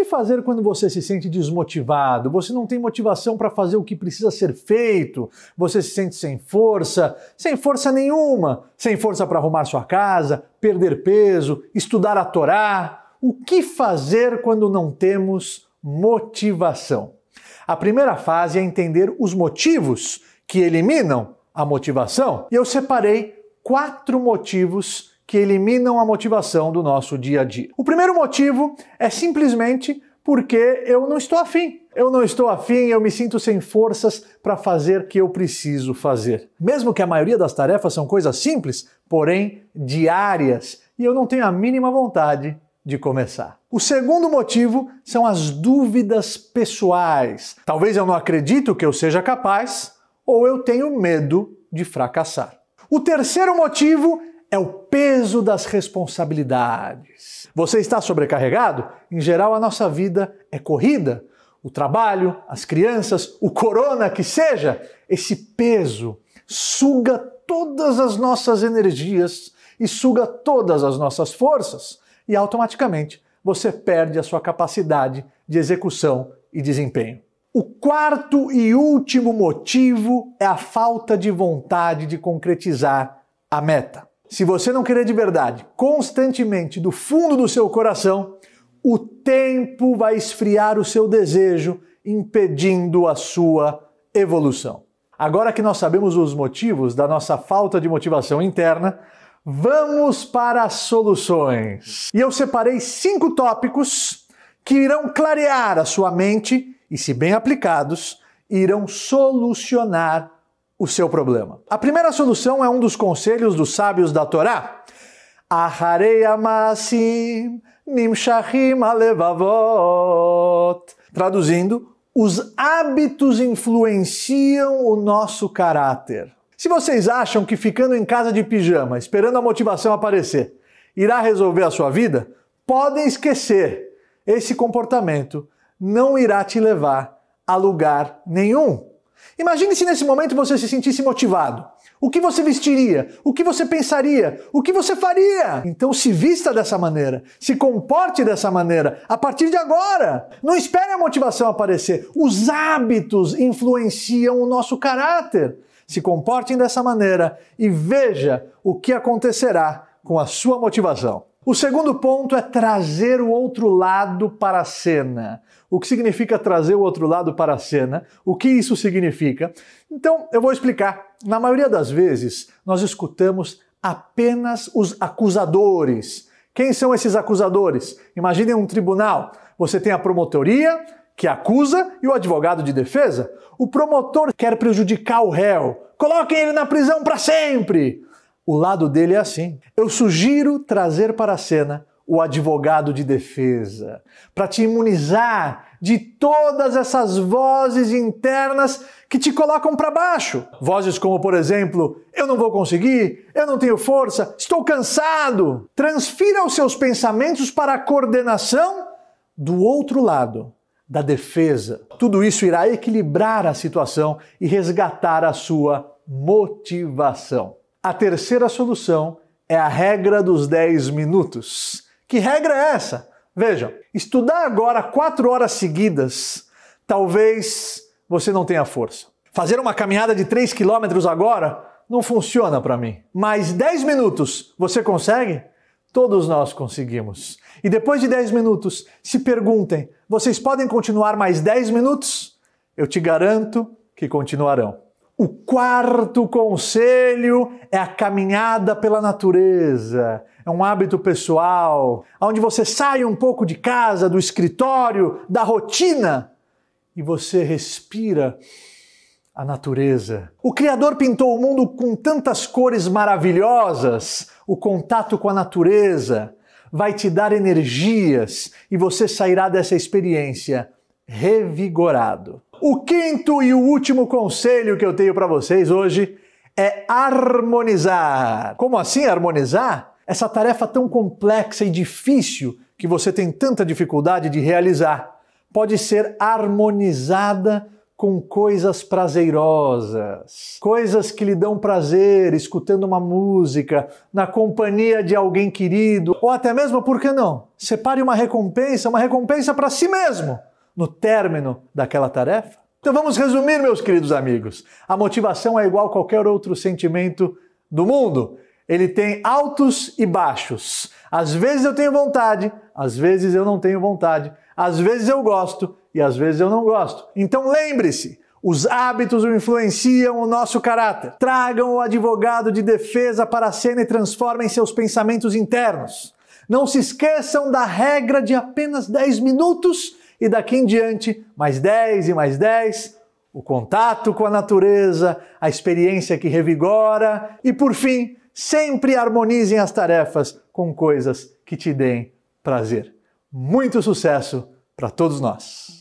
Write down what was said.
que fazer quando você se sente desmotivado? Você não tem motivação para fazer o que precisa ser feito? Você se sente sem força? Sem força nenhuma? Sem força para arrumar sua casa, perder peso, estudar a Torá? O que fazer quando não temos motivação? A primeira fase é entender os motivos que eliminam a motivação. E eu separei quatro motivos que eliminam a motivação do nosso dia a dia. O primeiro motivo é simplesmente porque eu não estou afim. Eu não estou afim, eu me sinto sem forças para fazer o que eu preciso fazer. Mesmo que a maioria das tarefas são coisas simples, porém diárias, e eu não tenho a mínima vontade de começar. O segundo motivo são as dúvidas pessoais. Talvez eu não acredito que eu seja capaz ou eu tenho medo de fracassar. O terceiro motivo é o peso das responsabilidades. Você está sobrecarregado? Em geral, a nossa vida é corrida. O trabalho, as crianças, o corona que seja, esse peso suga todas as nossas energias e suga todas as nossas forças, e automaticamente você perde a sua capacidade de execução e desempenho. O quarto e último motivo é a falta de vontade de concretizar a meta. Se você não querer de verdade, constantemente, do fundo do seu coração, o tempo vai esfriar o seu desejo, impedindo a sua evolução. Agora que nós sabemos os motivos da nossa falta de motivação interna, vamos para as soluções. E eu separei cinco tópicos que irão clarear a sua mente e, se bem aplicados, irão solucionar o seu problema. A primeira solução é um dos conselhos dos sábios da Torá. Traduzindo, os hábitos influenciam o nosso caráter. Se vocês acham que ficando em casa de pijama, esperando a motivação aparecer, irá resolver a sua vida, podem esquecer. Esse comportamento não irá te levar a lugar nenhum. Imagine se nesse momento você se sentisse motivado. O que você vestiria? O que você pensaria? O que você faria? Então se vista dessa maneira, se comporte dessa maneira a partir de agora. Não espere a motivação aparecer. Os hábitos influenciam o nosso caráter. Se comportem dessa maneira e veja o que acontecerá com a sua motivação. O segundo ponto é trazer o outro lado para a cena. O que significa trazer o outro lado para a cena? O que isso significa? Então, eu vou explicar. Na maioria das vezes, nós escutamos apenas os acusadores. Quem são esses acusadores? Imaginem um tribunal. Você tem a promotoria, que acusa, e o advogado de defesa. O promotor quer prejudicar o réu. Coloquem ele na prisão para sempre! O lado dele é assim. Eu sugiro trazer para a cena o advogado de defesa, para te imunizar de todas essas vozes internas que te colocam para baixo. Vozes como, por exemplo, eu não vou conseguir, eu não tenho força, estou cansado. Transfira os seus pensamentos para a coordenação do outro lado, da defesa. Tudo isso irá equilibrar a situação e resgatar a sua motivação. A terceira solução é a regra dos 10 minutos. Que regra é essa? Vejam, estudar agora quatro horas seguidas, talvez você não tenha força. Fazer uma caminhada de 3 quilômetros agora não funciona para mim. Mas 10 minutos você consegue? Todos nós conseguimos. E depois de 10 minutos, se perguntem: vocês podem continuar mais 10 minutos? Eu te garanto que continuarão. O quarto conselho é a caminhada pela natureza. É um hábito pessoal, onde você sai um pouco de casa, do escritório, da rotina e você respira a natureza. O Criador pintou o mundo com tantas cores maravilhosas. O contato com a natureza vai te dar energias e você sairá dessa experiência revigorado o quinto e o último conselho que eu tenho para vocês hoje é harmonizar. Como assim harmonizar? Essa tarefa tão complexa e difícil que você tem tanta dificuldade de realizar pode ser harmonizada com coisas prazerosas, coisas que lhe dão prazer, escutando uma música, na companhia de alguém querido, ou até mesmo, por que não? Separe uma recompensa, uma recompensa para si mesmo no término daquela tarefa? Então vamos resumir, meus queridos amigos. A motivação é igual a qualquer outro sentimento do mundo. Ele tem altos e baixos. Às vezes eu tenho vontade, às vezes eu não tenho vontade, às vezes eu gosto e às vezes eu não gosto. Então lembre-se, os hábitos influenciam o nosso caráter. Tragam o advogado de defesa para a cena e transformem seus pensamentos internos. Não se esqueçam da regra de apenas 10 minutos e daqui em diante, mais 10 e mais 10, o contato com a natureza, a experiência que revigora e, por fim, sempre harmonizem as tarefas com coisas que te deem prazer. Muito sucesso para todos nós!